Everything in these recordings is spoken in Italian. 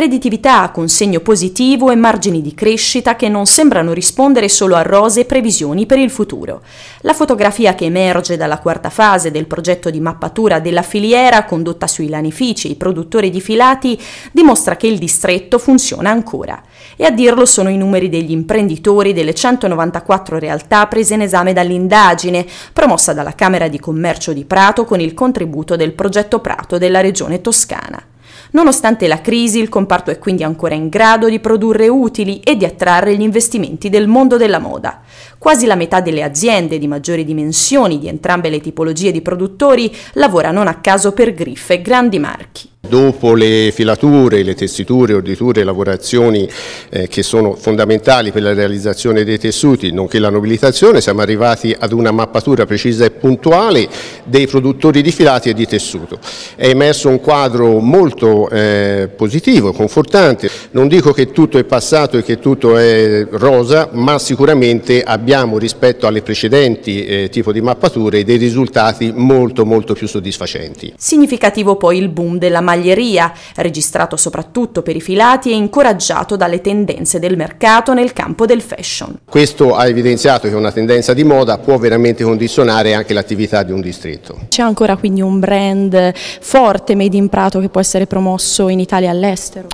redditività con segno positivo e margini di crescita che non sembrano rispondere solo a rose previsioni per il futuro. La fotografia che emerge dalla quarta fase del progetto di mappatura della filiera condotta sui lanifici e produttori di filati dimostra che il distretto funziona ancora. E a dirlo sono i numeri degli imprenditori delle 194 realtà prese in esame dall'indagine, promossa dalla Camera di Commercio di Prato con il contributo del progetto Prato della Regione Toscana. Nonostante la crisi, il comparto è quindi ancora in grado di produrre utili e di attrarre gli investimenti del mondo della moda. Quasi la metà delle aziende di maggiori dimensioni di entrambe le tipologie di produttori lavora non a caso per griffe grandi marchi. Dopo le filature, le tessiture, orditure, lavorazioni eh, che sono fondamentali per la realizzazione dei tessuti, nonché la nobilitazione, siamo arrivati ad una mappatura precisa e puntuale dei produttori di filati e di tessuto. È emerso un quadro molto eh, positivo, confortante. Non dico che tutto è passato e che tutto è rosa, ma sicuramente abbiamo rispetto alle precedenti eh, tipo di mappature dei risultati molto molto più soddisfacenti. Significativo poi il boom della maglia cavalleria, registrato soprattutto per i filati e incoraggiato dalle tendenze del mercato nel campo del fashion. Questo ha evidenziato che una tendenza di moda può veramente condizionare anche l'attività di un distretto. C'è ancora quindi un brand forte made in Prato che può essere promosso in Italia e all'estero?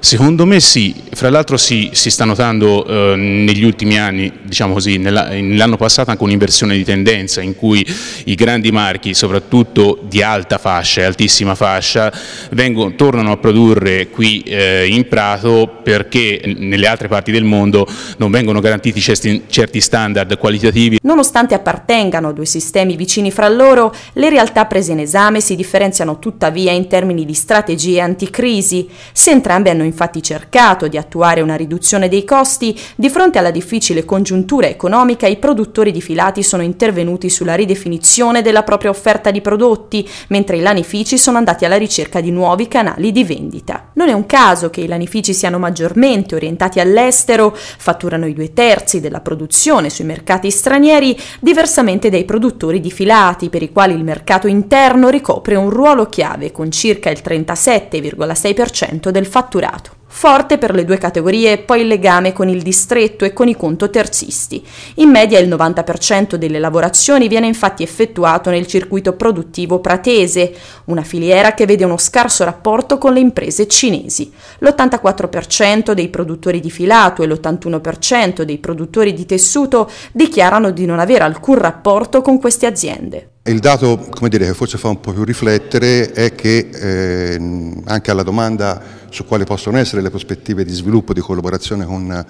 Secondo me sì, fra l'altro sì, si sta notando eh, negli ultimi anni, diciamo così, nell'anno passato anche un'inversione di tendenza in cui i grandi marchi, soprattutto di alta fascia e altissima fascia, vengono, tornano a produrre qui eh, in Prato perché nelle altre parti del mondo non vengono garantiti certi standard qualitativi. Nonostante appartengano due sistemi vicini fra loro, le realtà prese in esame si differenziano tuttavia in termini di strategie anticrisi. Se entrambe hanno infatti cercato di attuare una riduzione dei costi, di fronte alla difficile congiuntura economica i produttori di filati sono intervenuti sulla ridefinizione della propria offerta di prodotti, mentre i lanifici sono andati alla ricerca di di nuovi canali di vendita. Non è un caso che i lanifici siano maggiormente orientati all'estero, fatturano i due terzi della produzione sui mercati stranieri, diversamente dai produttori di filati, per i quali il mercato interno ricopre un ruolo chiave con circa il 37,6% del fatturato. Forte per le due categorie è poi il legame con il distretto e con i conto terzisti. In media il 90% delle lavorazioni viene infatti effettuato nel circuito produttivo pratese, una filiera che vede uno scarso rapporto con le imprese cinesi. L'84% dei produttori di filato e l'81% dei produttori di tessuto dichiarano di non avere alcun rapporto con queste aziende. Il dato dire, che forse fa un po' più riflettere è che eh, anche alla domanda su quali possono essere le prospettive di sviluppo di collaborazione con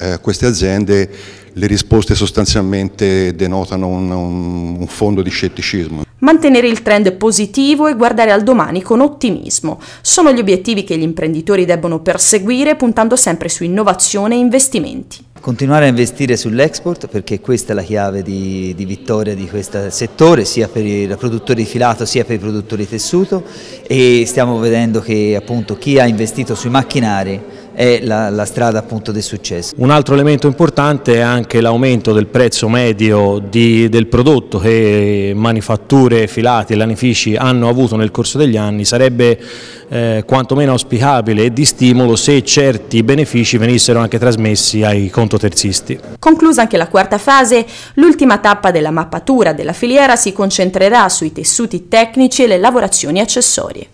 eh, queste aziende, le risposte sostanzialmente denotano un, un, un fondo di scetticismo. Mantenere il trend positivo e guardare al domani con ottimismo sono gli obiettivi che gli imprenditori debbono perseguire puntando sempre su innovazione e investimenti. Continuare a investire sull'export perché questa è la chiave di, di vittoria di questo settore sia per i produttori di filato sia per i produttori di tessuto e stiamo vedendo che appunto chi ha investito sui macchinari è la, la, strada appunto del successo. Un altro elemento importante è anche l'aumento del prezzo medio di, del prodotto che manifatture, filati e lanifici hanno avuto nel corso degli anni, sarebbe eh, quantomeno auspicabile e di stimolo se certi benefici venissero anche trasmessi ai contoterzisti. Conclusa anche la quarta fase, l'ultima tappa della mappatura della filiera si concentrerà sui tessuti tecnici e le lavorazioni accessorie.